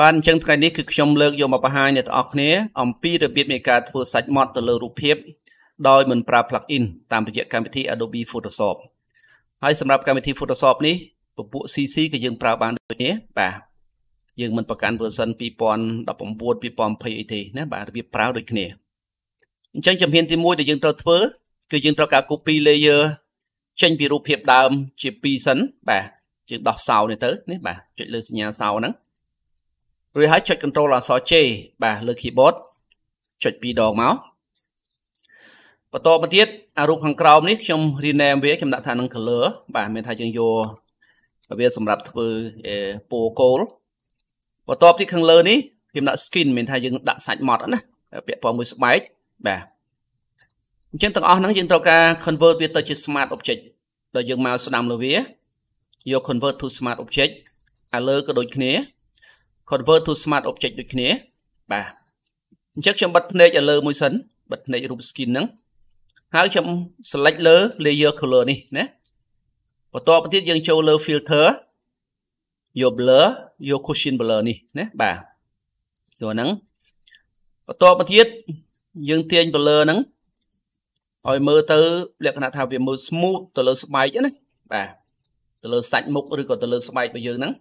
បានអញ្ចឹងថ្ងៃនេះគឺខ្ញុំលើកយកមកបង្ហាញអ្នកទាំងអស់គ្នាអំពីរបៀបនៃការធ្វើសាច់ម៉ត់ទៅលើរូបភាពដោយមិនប្រើ plugin តាមរយៈកម្មវិធី Adobe Photoshop ហើយសម្រាប់កម្មវិធី Photoshop នេះពពួក CC ក៏យើងប្រើបានដូចគ្នាបាទយើងមិនប្រកាន់ version 2019 2020អីទេណាបាទរបៀបប្រើដូចគ្នាអញ្ចឹងជំហានទី1ដែលយើងត្រូវធ្វើគឺយើងត្រូវការ copy layer ចេញពីរូបភាពដើម ជា2សិនបាទយើងដោះសោនេះទៅនេះបាទចុចលើសញ្ញាសោហ្នឹងរួចហើយចុច Ctrl អក្សរ J បាទលើ keyboard ចុច2ដងមកបន្តមកទៀតអារូបខាងក្រោមនេះខ្ញុំ rename វាខ្ញុំដាក់ថានឹង color បាទមានថាយើងយកវាសម្រាប់ធ្វើពណ៌គោលបន្តទៀតខាងលើនេះខ្ញុំដាក់ skin មានថាយើងដាក់សាច់ម៉ត់ណាពាក់ព័ន្ធមួយស្បែកបាទអញ្ចឹងទាំងអស់ហ្នឹងយើងត្រូវការ convert វាទៅជា smart object ដល់យើងមកស្ដាំលើវាយក convert to smart object អាលើក៏ដូចគ្នា convert to smart object ដូចគ្នាបាទអញ្ចឹងខ្ញុំបិទភ្នែកឲ្យលើមួយសិនបិទភ្នែករូប skin ហ្នឹងហើយខ្ញុំ select លើ layer color នេះណាបន្ទាប់មកទៀតយើងចូលលើ filter យក blur យក cushion blur នេះណាបាទចូលហ្នឹងបន្ទាប់មកទៀតយើងទាញ blur ហ្នឹងឲ្យមើលទៅលក្ខណៈថាវាមើល smooth ទៅលើស្បែកណាបាទទៅលើសាច់មុខឬក៏ទៅលើស្បែករបស់យើងហ្នឹង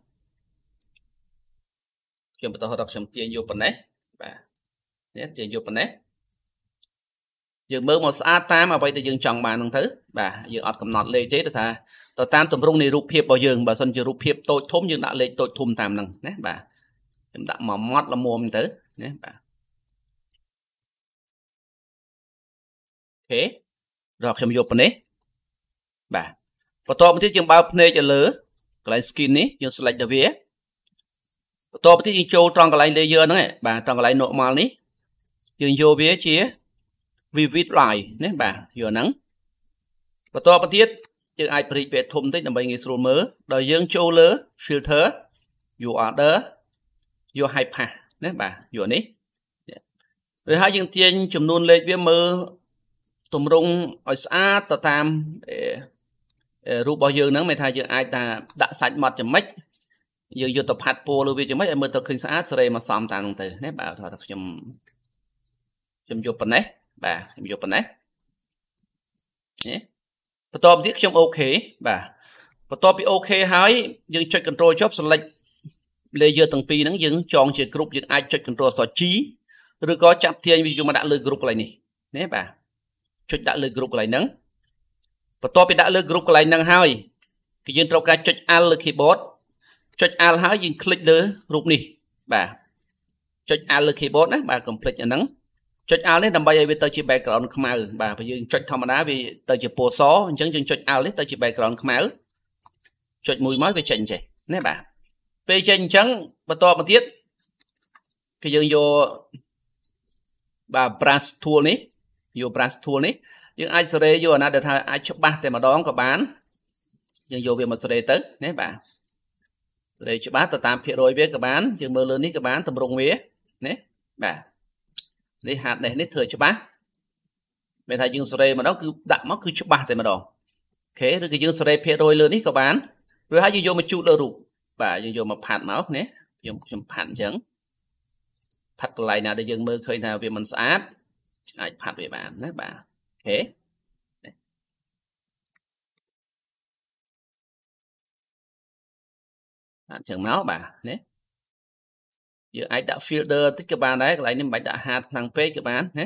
ខ្ញុំបន្តរកខ្ញុំទាញយកប៉ុណ្ណេះបាទនេះទាញយកប៉ុណ្ណេះយើងមើលមកស្អាតតាមអ្វីដែលយើងចង់បានហ្នឹងទៅបាទយើងអត់កំណត់លេខទេទៅថាទៅតាមទម្រង់នៃរូបភាពរបស់យើងបើសិនជារូបភាពតូចធំយើងដាក់លេខតូចធំតាមហ្នឹងណាបាទខ្ញុំដាក់មួយម៉ត់ល្មមទៅណាបាទអូខេដល់ខ្ញុំយកប៉ុណ្ណេះបាទបន្តមកទៀតយើងបើកភ្នែកទៅលើកន្លែង skin នេះយើង select ទៅវាបន្តបន្ទាប់យើងចូលត្រង់កន្លែង layer ហ្នឹងឯងបាទត្រង់កន្លែង normal នេះយើងយកវាជា vivid line ណាបាទយកហ្នឹងបន្តបន្ទាប់យើងអាចព្រីកវាធំតិចដើម្បីងាយស្រួលមើលដល់យើងចូលលើ filter your order your high pass ណាបាទយកនេះឬហើយយើងទាញចំនួនលេខវាមើលទម្រង់ឲ្យស្អាតទៅតាមរូបរបស់យើងហ្នឹងមានថាយើងអាចថាដាក់សាច់ម៉ត់ចំណិចយើងយកទៅផាត់ពណ៌លើវាយ៉ាងម៉េចឲ្យមើលទៅឃើញស្អាតសេរីមកសំតាមនោះទៅណាបាទថាខ្ញុំខ្ញុំយកប៉ុណ្ណេះបាទខ្ញុំយកប៉ុណ្ណេះណាបន្ទាប់ទៀតខ្ញុំអូខេបាទបន្ទាប់ពីអូខេហើយយើងចុច control ចប់ select layer ទាំងពីរហ្នឹងយើងចងជាក្រុមយើងអាចចុច control អក្សរ G ឬក៏ចាប់ទាញវាយកមកដាក់លើក្រុមកន្លែងនេះណាបាទចុចដាក់លើក្រុមកន្លែងហ្នឹងបន្ទាប់ពីដាក់លើក្រុមកន្លែងហ្នឹងហើយគឺយើងត្រូវការចុច Alt លើ keyboard ចុច Alt ហើយយើងคลิกលើរូបនេះបាទចុច Alt លើ keyboard ណាបាទ complete អាហ្នឹងចុច Alt នេះដើម្បីឲ្យវាទៅជា background ខ្មៅបាទបើយើងចុចធម្មតាវាទៅជាពណ៌សអញ្ចឹងយើងចុច Alt នេះទៅជា background ខ្មៅចុចមួយមកវាចេញចេះណាបាទពេលចេញអញ្ចឹងបន្តមកទៀតគឺយើងយកបាទ brush tool នេះយក brush tool នេះយើងអាចសេរីយកអាណាដែលថាអាចច្បាស់តែម្ដងក៏បានយើងយកវាមកសេរីទៅណាបាទរីច្បាស់ទៅតាមភាគរយវាក៏បានយើងមើលលើនេះក៏បានតម្រង់វាណាបាទនេះហាត់នេះនេះធ្វើច្បាស់មានថាយើងសេរីម្ដងគឺដាក់មកគឺច្បាស់តែម្ដងអូខេឬក៏យើងសេរីភាគរយលើនេះក៏បានឬហើយយើងយកមកជូតលើរូបបាទយើងយកមកផាត់មកណាខ្ញុំខ្ញុំផាត់អញ្ចឹងផាត់កន្លែងណាដែលយើងមើលឃើញថាវាមិនស្អាតអាចផាត់វាបានណាបាទអូខេអញ្ចឹងមកបាទណាយើងអាចដាក់ filter តិចក៏បានដែរកន្លែងនេះមិនបាច់ដាក់ hard ខ្លាំងពេកក៏បានណា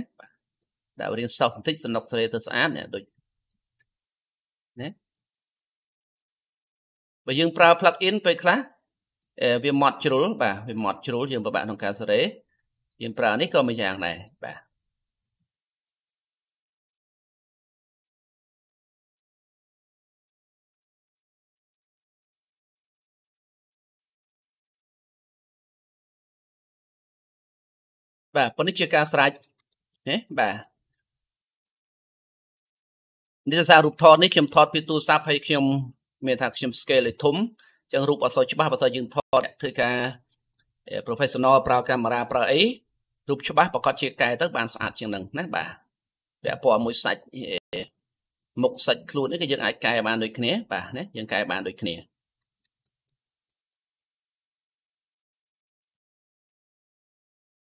ដាក់រៀងសោះបន្តិចសំណុកសេរីទៅស្អាតណាដូចណាបើយើងប្រើ plug in ពេលខ្លះវាម៉ត់ជ្រុលបាទវាម៉ត់ជ្រុលយើងពិបាកក្នុងការសេរីយើងប្រើនេះក៏មួយយ៉ាងដែរបាទបាទប៉ុន្តែជាការស្រាច់ហ៎បាទនេះសាររូបថតនេះខ្ញុំថតពីទូរស័ព្ទហើយខ្ញុំមានថាខ្ញុំ scale ឲ្យធំអញ្ចឹងរូបអសច្បាស់បើសិនយើងថតធ្វើការ professional ប្រើកាមេរ៉ាប្រើអីរូបច្បាស់ប្រកាសជាកែទៅបានស្អាតជាងនឹងណាបាទពាក់ព័ន្ធមួយសាច់មុខសាច់ខ្លួននេះគឺយើងអាចកែបានដូចគ្នាបាទណាយើងកែបានដូចគ្នា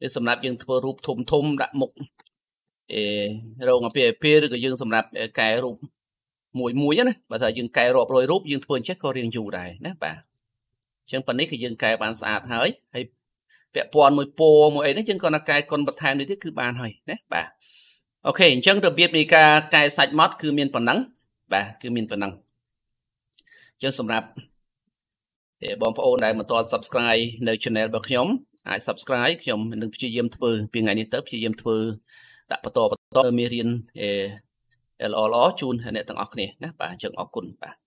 វាសម្រាប់យើងធ្វើរូបធំធំដាក់មុខអេរោងអភិភិឬក៏យើង សម្រាប់កែរូបមួយមួយណាបើថាយើងកែរាប់រយរូបយើងធ្វើអញ្ចឹងក៏រៀងយូរដែរណាបាទអញ្ចឹងប៉ានេះគឺយើងកែបានស្អាតហើយហើយពាក់ព័ន្ធមួយពោមួយអីហ្នឹងយើងគ្រាន់តែកែគុណបន្ថែមនេះទៀតគឺបានហើយណាបាទអូខេអញ្ចឹងរបៀបនៃការកែសាច់ម៉ត់គឺមានប៉ុណ្ណឹងបាទគឺមានប៉ុណ្ណឹងអញ្ចឹងសម្រាប់បងប្អូនដែលមិនទាន់ subscribe នៅ channel របស់ខ្ញុំអាច subscribe ខ្ញុំនឹងព្យាយាមធ្វើពីថ្ងៃនេះតទៅព្យាយាមធ្វើដាក់បន្តបន្តមេរៀនអេល្អល្អជូនអ្នកទាំងអស់គ្នាណាបាទអញ្ចឹងអរគុណបាទ